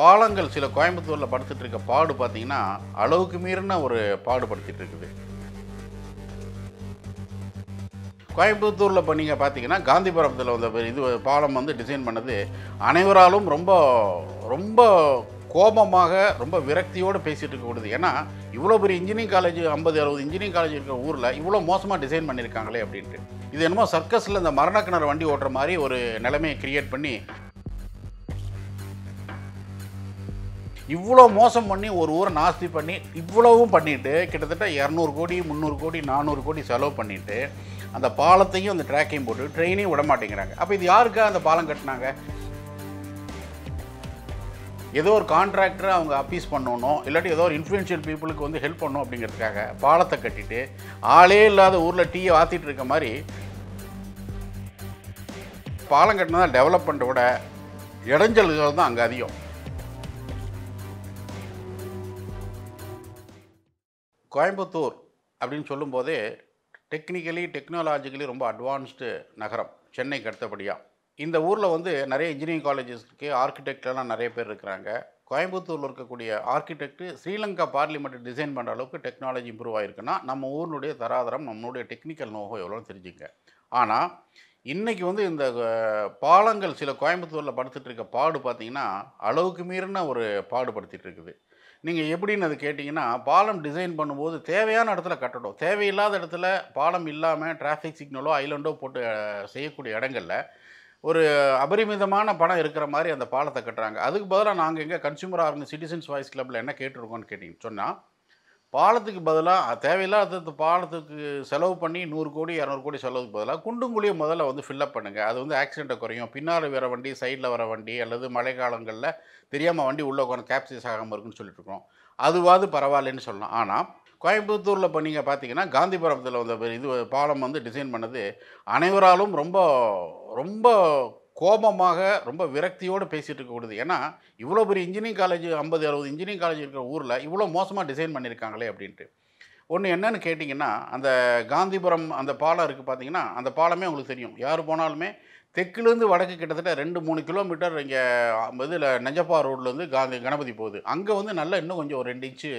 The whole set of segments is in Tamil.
பாலங்கள் சில கோயம்புத்தூரில் படுத்துட்டு இருக்க பாடு பார்த்தீங்கன்னா அளவுக்கு மீறின ஒரு பாடுபடுத்திட்டு இருக்குது கோயம்புத்தூரில் இப்போ நீங்கள் பார்த்தீங்கன்னா காந்திபுரத்தில் வந்த இது பாலம் வந்து டிசைன் பண்ணது அனைவராலும் ரொம்ப ரொம்ப கோபமாக ரொம்ப விரக்தியோடு பேசிகிட்டு இருக்கக்கூடாது ஏன்னா இவ்வளோ பெரிய இன்ஜினியரிங் காலேஜ் ஐம்பது அறுபது இன்ஜினியரிங் காலேஜ் இருக்கிற ஊரில் இவ்வளோ மோசமாக டிசைன் பண்ணியிருக்காங்களே அப்படின்ட்டு இது என்னமோ சர்க்கஸில் இந்த மரணக்கிணறு வண்டி ஓட்டுற மாதிரி ஒரு நிலைமையை கிரியேட் பண்ணி இவ்வளோ மோசம் பண்ணி ஒரு ஊரை நாஸ்தி பண்ணி இவ்வளவும் பண்ணிவிட்டு கிட்டத்தட்ட இரநூறு கோடி முந்நூறு கோடி நானூறு கோடி செலவு பண்ணிவிட்டு அந்த பாலத்தையும் அந்த ட்ராக்கையும் போட்டு ட்ரெயினையும் விட மாட்டேங்கிறாங்க அப்போ இது யாருக்காக அந்த பாலம் கட்டினாங்க ஏதோ ஒரு கான்ட்ராக்டரை அவங்க அப்பீஸ் பண்ணணும் இல்லாட்டி ஏதோ ஒரு இன்ஃப்ளூயன்ஷியல் பீப்புளுக்கு வந்து ஹெல்ப் பண்ணணும் அப்படிங்கிறதுக்காக பாலத்தை கட்டிட்டு ஆளே இல்லாத ஊரில் டீயை ஆற்றிட்டு இருக்க மாதிரி பாலம் கட்டினதான் டெவலப்மெண்ட்டோட விட இடைஞ்சல்கள் தான் அங்கே அதிகம் கோயம்புத்தூர் அப்படின்னு சொல்லும்போதே டெக்னிக்கலி டெக்னாலஜிக்கலி ரொம்ப அட்வான்ஸ்டு நகரம் சென்னைக்கு அடுத்தபடியாக இந்த ஊரில் வந்து நிறைய இன்ஜினியரிங் காலேஜஸ் இருக்குது ஆர்கிடெக்ட்லாம் நிறைய பேர் இருக்கிறாங்க கோயம்புத்தூரில் இருக்கக்கூடிய ஆர்கிடெக்ட் ஸ்ரீலங்கா பார்லிமெண்ட் டிசைன் பண்ணுற அளவுக்கு டெக்னாலஜி இம்ப்ரூவ் ஆகிருக்குன்னா நம்ம ஊரினுடைய தராதரம் நம்மளுடைய டெக்னிக்கல் நோகம் எவ்வளோன்னு தெரிஞ்சுங்க ஆனால் இன்றைக்கி வந்து இந்த பாலங்கள் சில கோயம்புத்தூரில் படுத்துட்டு இருக்க பாடு பார்த்திங்கன்னா அளவுக்கு மீறின ஒரு பாடுபடுத்திகிட்டு இருக்குது நீங்கள் எப்படின்னு அது கேட்டிங்கன்னா பாலம் டிசைன் பண்ணும்போது தேவையான இடத்துல கட்டணும் தேவையில்லாத இடத்துல பாலம் இல்லாமல் டிராஃபிக் சிக்னலோ ஐலண்டோ போட்டு செய்யக்கூடிய இடங்களில் ஒரு அபரிமிதமான பணம் இருக்கிற மாதிரி அந்த பாலத்தை கட்டுறாங்க அதுக்கு பதிலாக நாங்கள் எங்கே கன்சியூமர் ஆர்கன் சிட்டிசன்ஸ் வாய்ஸ் கிளப்பில் என்ன கேட்டுருக்கோன்னு கேட்டிங்க சொன்னால் பாலத்துக்கு பதிலாக தேவையில்லாத பாலத்துக்கு செலவு பண்ணி நூறு கோடி இரநூறு கோடி செலவுக்கு பதிலாக குண்டுங்குழியை முதல்ல வந்து ஃபில்லப் பண்ணுங்கள் அது வந்து ஆக்சிடெண்ட்டை குறையும் பின்னால் வர வண்டி சைடில் வர வண்டி அல்லது மழை காலங்களில் தெரியாமல் வண்டி உள்ளே உட்காந்து கேப்சைஸ் ஆகாமல் இருக்குன்னு சொல்லிட்டுருக்கோம் அதுவாது பரவாயில்லன்னு சொல்லலாம் ஆனால் கோயம்புத்தூரில் பண்ணிங்க பார்த்தீங்கன்னா காந்திபுரத்தில் வந்த இது பாலம் வந்து டிசைன் பண்ணது அனைவராலும் ரொம்ப ரொம்ப கோபமாக ரொம்ப விரக்தியோடு பேசிகிட்டு இருக்கக்கூடியது ஏன்னா இவ்வளோ பெரிய இன்ஜினியரிங் காலேஜ் ஐம்பது அறுபது இன்ஜினியரிங் காலேஜ் இருக்கிற ஊரில் இவ்வளோ மோசமாக டிசைன் பண்ணியிருக்காங்களே அப்படின்ட்டு ஒன்று என்னென்னு கேட்டிங்கன்னா அந்த காந்திபுரம் அந்த பாலம் இருக்குது பார்த்தீங்கன்னா அந்த பாலமே உங்களுக்கு தெரியும் யார் போனாலுமே தெற்குலேருந்து வடக்கு கிட்டத்தட்ட ரெண்டு மூணு கிலோமீட்டர் இங்கே இதில் நெஞ்சப்பா ரோட்லேருந்து காந்தி கணபதி போகுது அங்கே வந்து நல்லா இன்னும் கொஞ்சம் ஒரு ரெண்டு இன்ச்சு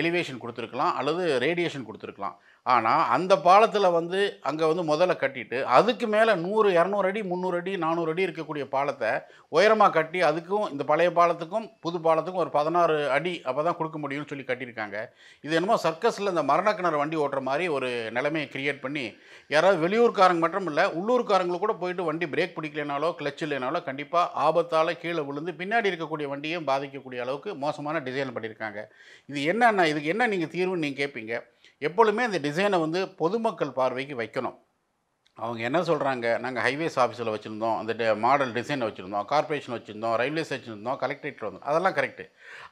எலிவேஷன் கொடுத்துருக்கலாம் அல்லது ரேடியேஷன் கொடுத்துருக்கலாம் ஆனால் அந்த பாலத்தில் வந்து அங்கே வந்து முதல்ல கட்டிட்டு அதுக்கு மேலே நூறு இரநூறு அடி முந்நூறு அடி நானூறு அடி இருக்கக்கூடிய பாலத்தை உயரமாக கட்டி அதுக்கும் இந்த பழைய பாலத்துக்கும் புது பாலத்துக்கும் ஒரு பதினாறு அடி அப்போ தான் கொடுக்க முடியும்னு சொல்லி கட்டியிருக்காங்க இது என்னமோ சர்க்கஸில் இந்த மரணக்கிணறு வண்டி ஓட்டுற மாதிரி ஒரு நிலைமையை க்ரியேட் பண்ணி யாராவது வெளியூர்காரங்க மட்டும் இல்லை உள்ளூர்காரங்களும் கூட போயிட்டு வண்டி பிரேக் பிடிக்கலைனாலோ கிளச் இல்லைனாலோ கண்டிப்பாக ஆபத்தால் கீழே விழுந்து பின்னாடி இருக்கக்கூடிய வண்டியும் பாதிக்கக்கூடிய அளவுக்கு மோசமான டிசைன் பண்ணியிருக்காங்க இது என்னென்ன இதுக்கு என்ன நீங்கள் தீர்வுன்னு நீங்கள் கேட்பீங்க எப்பொழுதுமே அந்த டிசைனை வந்து பொதுமக்கள் பார்வைக்கு வைக்கணும் அவங்க என்ன சொல்கிறாங்க நாங்கள் ஹைவேஸ் ஆஃபீஸில் வச்சுருந்தோம் அந்த மாடல் டிசைனை வச்சுருந்தோம் கார்பரேஷன் வச்சுருந்தோம் ரயில்வேஸ் வச்சுருந்தோம் கலெக்டரேட்டில் வந்தோம் அதெல்லாம் கரெக்டு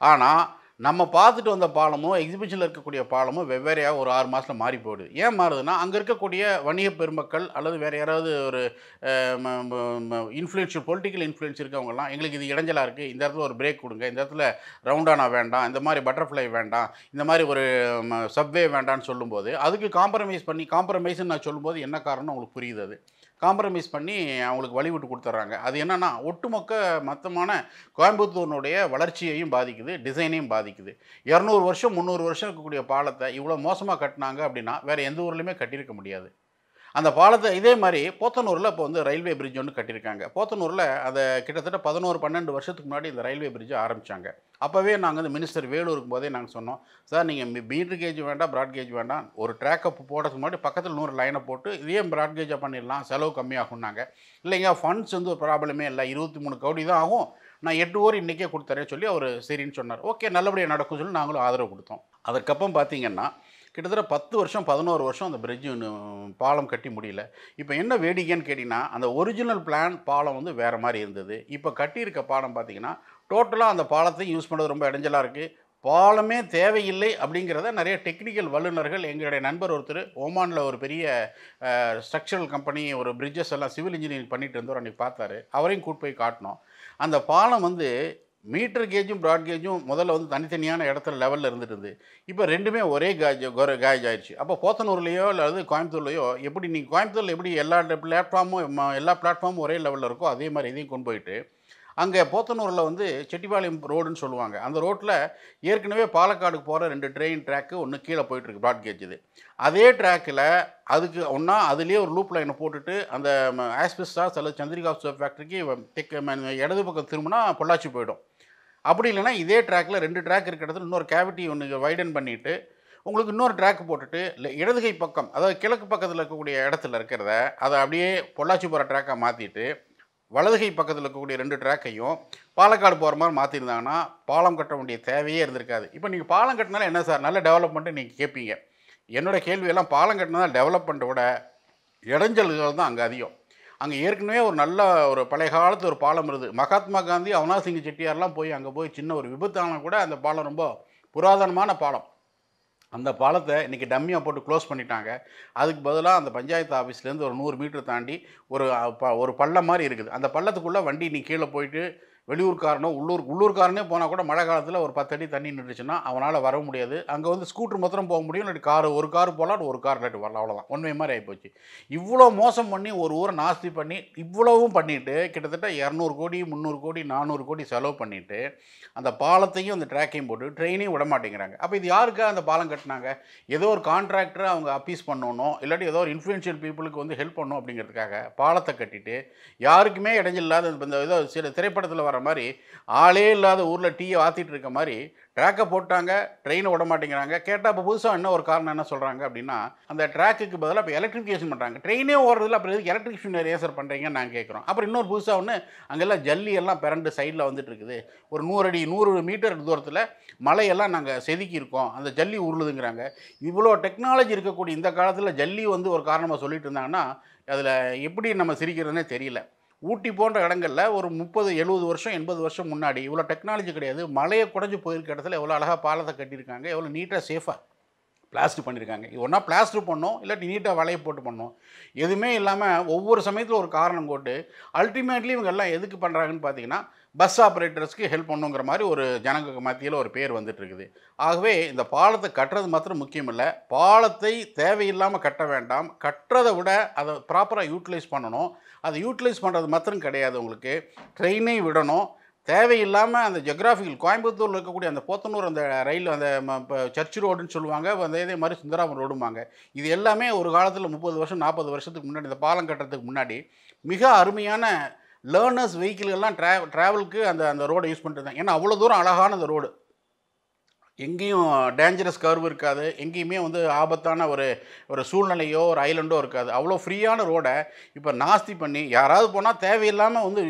ஆனால் நம்ம பார்த்துட்டு வந்த பாலமும் எக்ஸிபிஷனில் இருக்கக்கூடிய பாலமும் வெவ்வேறையாக ஒரு ஆறு மாதத்தில் மாறி போயிடுது ஏன் மாறுதுன்னா அங்கே இருக்கக்கூடிய வணிக பெருமக்கள் அல்லது வேறு யாராவது ஒரு இன்ஃப்ளூயன்ஷியல் பொலிட்டிக்கல் இன்ஃப்ளூயன்ஸ் இருக்கவங்கலாம் எங்களுக்கு இது இடைஞ்சலாக இருக்குது இந்த இடத்துல ஒரு பிரேக் கொடுங்க இந்த இடத்துல ரவுண்டானா வேண்டாம் இந்த மாதிரி பட்டர்ஃப்ளை வேண்டாம் இந்த மாதிரி ஒரு சப்வே வேண்டாம்னு சொல்லும்போது அதுக்கு காம்ப்ரமைஸ் பண்ணி காம்ப்ரமைஸ்ன்னு நான் சொல்லும்போது என்ன காரணம் உங்களுக்கு புரியுது அது காம்ப்ரமைஸ் பண்ணி அவங்களுக்கு வழிவிட்டு கொடுத்துட்றாங்க அது என்னென்னா ஒட்டுமொக்க மொத்தமான கோயம்புத்தூர்னுடைய வளர்ச்சியையும் பாதிக்குது டிசைனையும் பாதிக்குது இரநூறு வருஷம் முந்நூறு வருஷம் இருக்கக்கூடிய பாலத்தை இவ்வளோ மோசமாக கட்டினாங்க அப்படின்னா வேறு எந்த ஊர்லேயுமே கட்டியிருக்க முடியாது அந்த பாலத்தை இதே மாதிரி போத்தனூரில் இப்போ வந்து ரயில்வே பிரிட்ஜ் ஒன்று கட்டியிருக்காங்க போத்தனூரில் அதை கிட்டத்தட்ட பதினோரு பன்னெண்டு வருஷத்துக்கு முன்னாடி இந்த ரயில்வே பிரிட்ஜ் ஆரம்பித்தாங்க அப்போவே நாங்கள் வந்து மினிஸ்டர் வேலூருக்கு போதே நாங்கள் சொன்னோம் சார் நீங்கள் மீட்ரு கேஜ் வேண்டாம் ப்ராட் கேஜ் வேண்டாம் ஒரு ட்ராக்கப் போடுறதுக்கு முன்னாடி பக்கத்தில் நூறு லைனை போட்டு இதே ப்ராட் கேஜாக பண்ணிடலாம் செலவு கம்மியாகும்னாங்க இல்லைங்க ஃபண்ட்ஸ் வந்து ஒரு ப்ராப்ளமே இல்லை இருபத்தி மூணு கவுடி தான் ஆகும் நான் எட்டு ஓர் இன்றைக்கே கொடுத்துறேன்னு சொல்லி அவர் சரின்னு சொன்னார் ஓகே நல்லபடியாக நடக்கும் சொல்லி நாங்களும் ஆதரவு கொடுத்தோம் அதுக்கப்புறம் பார்த்தீங்கன்னா கிட்டத்தட்ட பத்து வருஷம் பதினோரு வருஷம் அந்த பிரிட்ஜு பாலம் கட்டி முடியல இப்போ என்ன வேடிக்கைன்னு கேட்டிங்கன்னா அந்த ஒரிஜினல் பிளான் பாலம் வந்து வேறு மாதிரி இருந்தது இப்போ கட்டியிருக்க பாலம் பார்த்திங்கன்னா டோட்டலாக அந்த பாலத்தை யூஸ் பண்ணுறது ரொம்ப இடைஞ்சலாக இருக்குது பாலமே தேவையில்லை அப்படிங்கிறத நிறைய டெக்னிக்கல் வல்லுநர்கள் எங்களுடைய நண்பர் ஒருத்தர் ஓமானில் ஒரு பெரிய ஸ்ட்ரக்சரல் கம்பெனி ஒரு பிரிட்ஜஸ் எல்லாம் சிவில் இன்ஜினியரிங் பண்ணிட்டு இருந்தவர் அன்றைக்கி பார்த்தாரு அவரையும் கூட்டு போய் காட்டினோம் அந்த பாலம் வந்து மீட்டர் கேஜும் ப்ராட் கேஜும் முதல்ல வந்து தனித்தனியான இடத்துல லெவலில் இருந்துட்டு இருந்து இப்போ ரெண்டுமே ஒரே காஜ் காஜ் ஆயிடுச்சு அப்போ போத்தனூர்லேயோ அல்லது கோயம்புத்தூர்லையோ எப்படி நீங்கள் கோயம்புத்தூரில் எப்படி எல்லா பிளாட்ஃபார்மும் எல்லா பிளாட்ஃபார்மும் ஒரே லெவலில் இருக்கோ அதே மாதிரி இதையும் கொண்டு போயிட்டு அங்கே போத்தனூரில் வந்து செட்டிப்பாளையம் ரோடுன்னு சொல்லுவாங்க அந்த ரோட்டில் ஏற்கனவே பாலக்காடுக்கு போகிற ரெண்டு ட்ரெயின் ட்ராக்கு ஒன்று கீழே போயிட்டுருக்கு ப்ராட்கேஜ் இது அதே ட்ராக்கில் அதுக்கு ஒன்றா அதுலேயே ஒரு லூப் லைனை போட்டுட்டு அந்த ஆஸ்பிஸ்டாஸ் அல்லது சந்திரிகா ஃபேக்ட்ரிக்கு தெற்கு இடது பக்கம் திரும்பினா பொள்ளாச்சி போயிடும் அப்படி இல்லைனா இதே ட்ராக்கில் ரெண்டு ட்ராக் இருக்கிற இடத்துல இன்னொரு கேவிட்டி ஒன்று வைடன் பண்ணிவிட்டு உங்களுக்கு இன்னொரு ட்ராக் போட்டுட்டு இல்லை இடதுகை பக்கம் அதாவது கிழக்கு பக்கத்தில் இருக்கக்கூடிய இடத்துல இருக்கிறத அதை அப்படியே பொள்ளாச்சி போகிற ட்ராக்காக மாற்றிட்டு வலதுகை பக்கத்தில் இருக்கக்கூடிய ரெண்டு ட்ராக்கையும் பாலக்காடு போகிற மாதிரி மாற்றிருந்தாங்கன்னா பாலம் கட்ட வேண்டிய தேவையே இருந்திருக்காது இப்போ நீங்கள் பாலம் கட்டினால என்ன சார் நல்ல டெவலப்மெண்ட்டு நீங்கள் கேட்பீங்க என்னோடய கேள்வியெல்லாம் பாலம் கட்டினதான் டெவலப்மெண்ட்டோட இடைஞ்சல்கள் தான் அங்கே அதிகம் அங்கே ஏற்கனவே ஒரு நல்ல ஒரு பழைய காலத்து ஒரு பாலம் இருது மகாத்மா காந்தி அவனா சிங் செட்டியார்லாம் போய் அங்கே போய் சின்ன ஒரு விபத்தான கூட அந்த பாலம் ரொம்ப புராதனமான பாலம் அந்த பாலத்தை இன்றைக்கி டம்மியாக போட்டு க்ளோஸ் பண்ணிட்டாங்க அதுக்கு பதிலாக அந்த பஞ்சாயத்து ஆஃபீஸ்லேருந்து ஒரு நூறு மீட்டர் தாண்டி ஒரு ப ஒரு பள்ளம் மாதிரி இருக்குது அந்த பள்ளத்துக்குள்ளே வண்டி நீ கீழே போயிட்டு வெளியூர்காரனோ உள்ளூர் உள்ளூர்காரனே போனால் கூட மழை காலத்தில் ஒரு பத்தடி தண்ணி நின்றுச்சுன்னா அவனால் வர முடியாது அங்கே வந்து ஸ்கூட்ரு மொத்தம் போக முடியும் இல்லாட்டி கார் ஒரு கார் போகலாம் ஒரு கார் இல்லாட்டி வரலாம் அவ்வளோதான் ஒன்மை மாதிரி ஆகிப்போச்சு இவ்வளோ மோசம் பண்ணி ஒரு ஊரை நாஸ்தி பண்ணி இவ்வளவும் பண்ணிவிட்டு கிட்டத்தட்ட இரநூறு கோடி முந்நூறு கோடி நானூறு கோடி செலவு பண்ணிவிட்டு அந்த பாலத்தையும் அந்த ட்ராக்கையும் போட்டு ட்ரெயினையும் விட மாட்டேங்கிறாங்க அப்போ இது யாருக்காக அந்த பாலம் கட்டினாங்க ஏதோ ஒரு கான்ட்ராக்டரை அவங்க அப்பீஸ் பண்ணணும் இல்லாட்டி ஏதோ ஒரு இன்ஃப்ளூயன்ஷியல் பீப்புளுக்கு வந்து ஹெல்ப் பண்ணணும் அப்படிங்கிறதுக்காக பாலத்தை கட்டிட்டு யாருக்குமே இடைஞ்சில்லாத இந்த ஏதோ சில திரைப்படத்தில் வர போடுற மாதிரி ஆளே இல்லாத ஊரில் டீயை வாத்திட்டு இருக்க மாதிரி ட்ராக்கை போட்டாங்க ட்ரெயினை விட மாட்டேங்கிறாங்க கேட்டால் இப்போ புதுசாக என்ன ஒரு காரணம் என்ன சொல்கிறாங்க அப்படின்னா அந்த ட்ராக்குக்கு பதிலாக இப்போ எலக்ட்ரிஃபிகேஷன் பண்ணுறாங்க ட்ரெயினே ஓடுறதுல அப்புறம் எதுக்கு எலக்ட்ரிஃபிகேஷன் ரேசர் பண்ணுறீங்கன்னு நாங்கள் கேட்குறோம் அப்புறம் இன்னொரு புதுசாக ஒன்று அங்கெல்லாம் ஜல்லி எல்லாம் பிறண்டு சைடில் வந்துட்டு இருக்குது ஒரு நூறு அடி நூறு மீட்டர் தூரத்தில் மலையெல்லாம் நாங்கள் செதுக்கியிருக்கோம் அந்த ஜல்லி உருளுதுங்கிறாங்க இவ்வளோ டெக்னாலஜி இருக்கக்கூடிய இந்த காலத்தில் ஜல்லி வந்து ஒரு காரணமாக சொல்லிட்டு இருந்தாங்கன்னா அதில் எப்படி நம்ம சிரிக்கிறதுனே தெரியல ஊட்டி போன்ற இடங்களில் ஒரு முப்பது எழுபது வருஷம் எண்பது வருஷம் முன்னாடி இவ்வளோ டெக்னாலஜி கிடையாது மலையை குடஞ்சி போயிருக்க இடத்துல எவ்வளோ அழகாக பாலத்தை கட்டியிருக்காங்க எவ்வளோ நீட்டாக சேஃபாக பிளாஸ்டிக் பண்ணியிருக்காங்க இது ஒன்றா பிளாஸ்டர் பண்ணோம் இல்லாட்டி நீட்டாக வலையை போட்டு பண்ணோம் எதுவுமே இல்லாமல் ஒவ்வொரு சமயத்தில் ஒரு காரணம் போட்டு அல்டிமேட்லி இவங்க எல்லாம் எதுக்கு பண்ணுறாங்கன்னு பார்த்தீங்கன்னா பஸ் ஆப்ரேட்டர்ஸ்க்கு ஹெல்ப் பண்ணுங்கிற மாதிரி ஒரு ஜனங்களுக்கு மத்தியில் ஒரு பேர் வந்துட்டுருக்குது ஆகவே இந்த பாலத்தை கட்டுறது மாத்திரம் முக்கியம் இல்லை பாலத்தை தேவையில்லாமல் கட்ட வேண்டாம் கட்டுறதை விட அதை ப்ராப்பராக யூட்டிலைஸ் பண்ணணும் அதை யூட்டிலைஸ் பண்ணுறது மாத்திரம் கிடையாது உங்களுக்கு ட்ரெயினை விடணும் தேவையில்லாமல் அந்த ஜெக்ராஃபிக்கல் கோயம்புத்தூரில் இருக்கக்கூடிய அந்த போத்தனூர் அந்த ரயில் அந்த சர்ச் ரோடுன்னு சொல்லுவாங்க அந்த இதே மாதிரி சுந்தராமன் ரோடுமாங்க இது எல்லாமே ஒரு காலத்தில் முப்பது வருஷம் நாற்பது வருஷத்துக்கு முன்னாடி இந்த பாலம் கட்டுறதுக்கு முன்னாடி மிக அருமையான லேர்னர்ஸ் வெஹிக்கிள்கள்லாம் ட்ரா ட்ராவலுக்கு அந்த அந்த ரோடை யூஸ் பண்ணிருந்தாங்க ஏன்னா அவ்வளோ தூரம் அழகான அந்த ரோடு எங்கேயும் டேஞ்சரஸ் கர்வ் இருக்காது எங்கேயுமே வந்து ஆபத்தான ஒரு ஒரு சூழ்நிலையோ ஒரு ஐலண்டோ இருக்காது அவ்வளோ ஃப்ரீயான ரோடை இப்போ நாஸ்தி பண்ணி யாராவது போனால் தேவையில்லாமல் வந்து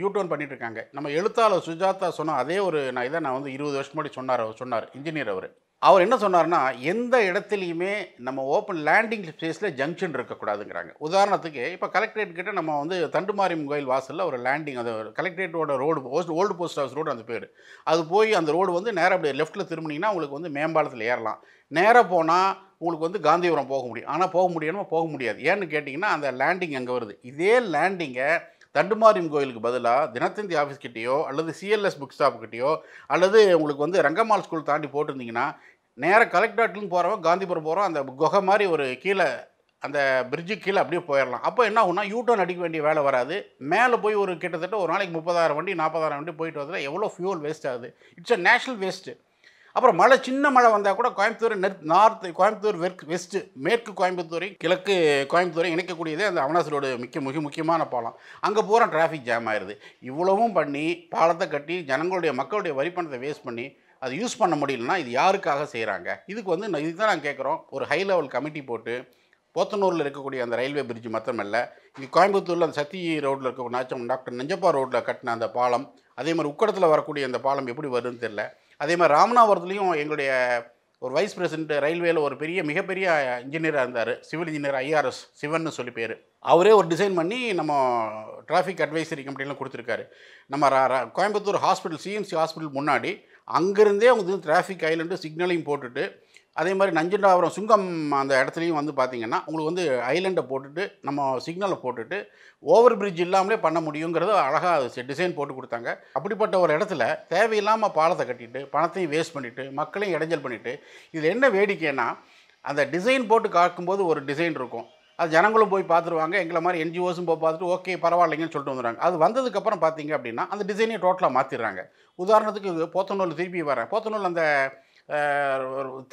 யூ டர்ன் இருக்காங்க நம்ம எழுத்தாளர் சுஜாதா சொன்னால் அதே ஒரு நான் இதை நான் வந்து இருபது வருஷம் முன்னாடி சொன்னார் சொன்னார் இன்ஜினியர் அவர் அவர் என்ன சொன்னார்னா எந்த இடத்துலையுமே நம்ம ஓப்பன் லேண்டிங் ஸ்பேஸில் ஜங்ஷன் இருக்கக்கூடாதுங்கிறாங்க உதாரணத்துக்கு இப்போ கலெக்டரேட் கிட்ட நம்ம வந்து தண்டுமாரியம் கோயில் வாசலில் ஒரு லேண்டிங் அது கலெக்டரேட்டோட road post old post house road அந்த பேர் அது போய் அந்த ரோடு வந்து நேராக அப்படியே லெஃப்ட்டில் திரும்பினீங்கன்னா உங்களுக்கு வந்து மேம்பாலத்தில் ஏறலாம் நேராக போனால் உங்களுக்கு வந்து காந்திபுரம் போக முடியும் ஆனால் போக முடியணுமோ போக முடியாது ஏன்னு கேட்டிங்கன்னா அந்த லேண்டிங் அங்கே வருது இதே லேண்டிங்கை தண்டுமாரியம் கோயிலுக்கு பதிலாக தினத்தந்தி ஆஃபீஸ் கிட்டேயோ அல்லது சிஎல்எஸ் புக் ஸ்டாப்புக்கிட்டேயோ கிட்டேயோ அல்லது உங்களுக்கு வந்து ரங்கம்மாள் ஸ்கூல் தாண்டி போட்டிருந்தீங்கன்னா நேராக கலெக்டரேட்லேருந்து போகிறவங்க காந்திபுரம் போகிறோம் அந்த குகை மாதிரி ஒரு கீழே அந்த பிரிட்ஜு கீழே அப்படியே போயிடலாம் அப்போ என்ன யூ டோன் அடிக்க வேண்டிய வேலை வராது மேலே போய் ஒரு கிட்டத்தட்ட ஒரு நாளைக்கு முப்பதாயிரம் வண்டி நாற்பதாயிரம் வண்டி போயிட்டு வரதுல எவ்வளோ ஃபியூல் வேஸ்ட் ஆகுது இட்ஸ் அ நேஷனல் வேஸ்ட்டு அப்புறம் மழை சின்ன மழை வந்தால் கூட கோயம்புத்தூர் நெர்த் நார்த் கோயம்புத்தூர் வெர்க் வெஸ்ட்டு மேற்கு கோயம்புத்தூரையும் கிழக்கு கோயம்புத்தூரை இணைக்கக்கூடியதே அந்த அவனாசலோட மிக்க மிக முக்கியமான பாலம் அங்கே பூரா டிராஃபிக் ஜாம் ஆயிடுது இவ்வளவும் பண்ணி பாலத்தை கட்டி ஜனங்களுடைய மக்களுடைய வரி பணத்தை வேஸ்ட் பண்ணி அது யூஸ் பண்ண முடியலன்னா இது யாருக்காக செய்கிறாங்க இதுக்கு வந்து இதுக்கு தான் நாங்கள் கேட்குறோம் ஒரு ஹை லெவல் கமிட்டி போட்டு போத்தனூரில் இருக்கக்கூடிய அந்த ரயில்வே பிரிட்ஜ் மற்றமல்ல இங்கே கோயம்புத்தூரில் அந்த சத்தி ரோட்டில் இருக்க நாச்சம் டாக்டர் நெஞ்சப்பா ரோட்டில் கட்டின அந்த பாலம் அதே மாதிரி உக்கடத்தில் வரக்கூடிய அந்த பாலம் எப்படி வருதுன்னு தெரில அதே மாதிரி ராமநாதபுரத்துலேயும் எங்களுடைய ஒரு வைஸ் பிரசிடென்ட் ரயில்வேல ஒரு பெரிய மிகப்பெரிய இன்ஜினியராக இருந்தார் சிவில் இன்ஜினியர் ஐஆர்எஸ் சிவன் சொல்லி பேர் அவரே ஒரு டிசைன் பண்ணி நம்ம டிராஃபிக் அட்வைசரி கம்பெனிலாம் கொடுத்துருக்காரு நம்ம கோயம்புத்தூர் ஹாஸ்பிட்டல் சிஎம்சி ஹாஸ்பிட்டல் முன்னாடி அங்கேருந்தே அவங்க டிராஃபிக் ஐலண்டு சிக்னலையும் போட்டுட்டு அதே மாதிரி நஞ்சுண்டாபுரம் சுங்கம் அந்த இடத்துலையும் வந்து பார்த்திங்கன்னா உங்களுக்கு வந்து ஐலண்டை போட்டுட்டு நம்ம சிக்னலை போட்டுட்டு ஓவர் பிரிட்ஜ் இல்லாமலே பண்ண முடியுங்கிறது அழகாக டிசைன் போட்டு கொடுத்தாங்க அப்படிப்பட்ட ஒரு இடத்துல தேவையில்லாமல் பாலத்தை கட்டிட்டு பணத்தையும் வேஸ்ட் பண்ணிவிட்டு மக்களையும் இடைஞ்சல் பண்ணிவிட்டு இதில் என்ன வேடிக்கைன்னா அந்த டிசைன் போட்டு காக்கும்போது ஒரு டிசைன் இருக்கும் அது ஜனங்களும் போய் பார்த்துருவாங்க எங்களை மாதிரி என்ஜிஓஸும் போய் பார்த்துட்டு ஓகே பரவாயில்லைங்கன்னு சொல்லிட்டு வந்துடுறாங்க அது வந்ததுக்கப்புறம் பார்த்தீங்க அப்படின்னா அந்த டிசைனை டோட்டலாக மாற்றிடுறாங்க உதாரணத்துக்கு போத்தனூரில் திருப்பி வரேன் போத்தனூரில் அந்த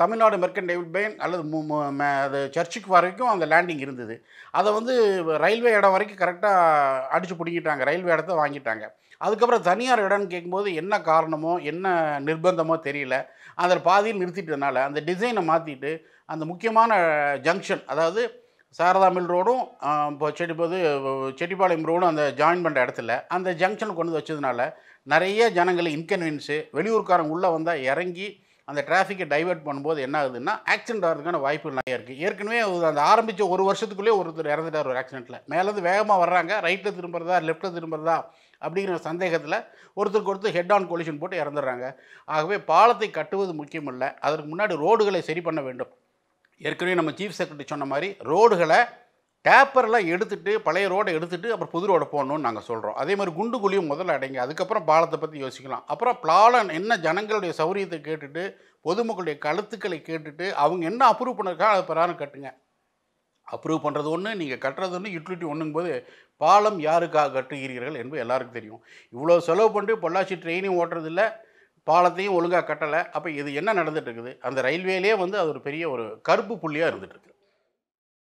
தமிழ்நாடு மெர்கன்டைல் பேன் அல்லது அது சர்ச்சுக்கு வரைக்கும் அந்த லேண்டிங் இருந்தது அதை வந்து ரயில்வே இடம் வரைக்கும் கரெக்டாக அடித்து பிடிக்கிட்டாங்க ரயில்வே இடத்த வாங்கிட்டாங்க அதுக்கப்புறம் தனியார் இடம்னு கேட்கும்போது என்ன காரணமோ என்ன நிர்பந்தமோ தெரியல அதில் பாதியில் நிறுத்திட்டதுனால அந்த டிசைனை மாற்றிட்டு அந்த முக்கியமான ஜங்ஷன் அதாவது சாரதா மில் ரோடும் இப்போ போது செட்டிப்பாளையம் ரோடும் அந்த ஜாயின் பண்ணுற இடத்துல அந்த ஜங்ஷன் கொண்டு வச்சதுனால நிறைய ஜனங்களை இன்கன்வீனியன்ஸு வெளியூர்காரங்க உள்ளே வந்தால் இறங்கி அந்த டிராஃபிக்கை டைவெர்ட் பண்ணும்போது என்ன ஆகுதுன்னா ஆக்சிடென்ட் ஆகிறதுக்கான வாய்ப்புகள் நிறையா இருக்குது ஏற்கனவே அந்த ஆரம்பித்த ஒரு வருஷத்துக்குள்ளேயே ஒருத்தர் இறந்துட்டார் ஒரு ஆக்சிடென்ட்டில் மேலேருந்து வேகமாக வர்றாங்க ரைட்டில் திரும்புறதா லெஃப்ட்டில் திரும்புறதா அப்படிங்கிற சந்தேகத்தில் ஒருத்தருக்கு ஒருத்தர் ஹெட் ஆன் கொலிஷன் போட்டு இறந்துடுறாங்க ஆகவே பாலத்தை கட்டுவது முக்கியமில்லை அதற்கு முன்னாடி ரோடுகளை சரி பண்ண வேண்டும் ஏற்கனவே நம்ம சீஃப் செக்ரட்டரி சொன்ன மாதிரி ரோடுகளை டேப்பரெல்லாம் எடுத்துட்டு பழைய ரோடை எடுத்துகிட்டு அப்புறம் புது ரோடை போகணும்னு நாங்கள் சொல்கிறோம் அதே மாதிரி குண்டு குழியும் முதல்ல அடைங்க அதுக்கப்புறம் பாலத்தை பற்றி யோசிக்கலாம் அப்புறம் பாலம் என்ன ஜனங்களுடைய சௌரியத்தை கேட்டுட்டு பொதுமக்களுடைய கழுத்துக்களை கேட்டுட்டு அவங்க என்ன அப்ரூவ் பண்ணுறதுக்காக அதை பிறான்னு கட்டுங்க அப்ரூவ் பண்ணுறது ஒன்று நீங்கள் கட்டுறது ஒன்று யூட்டிலிட்டி ஒன்றுங்கும் போது பாலம் யாருக்காக கட்டுகிறீர்கள் என்பது எல்லாருக்கும் தெரியும் இவ்வளோ செலவு பண்ணிட்டு பொள்ளாச்சி ட்ரெயினையும் ஓட்டுறதில்ல பாலத்தையும் ஒழுங்காக கட்டலை அப்போ இது என்ன நடந்துகிட்ருக்குது அந்த ரயில்வேலேயே வந்து அது ஒரு பெரிய ஒரு கருப்பு புள்ளியாக இருந்துகிட்ருக்கு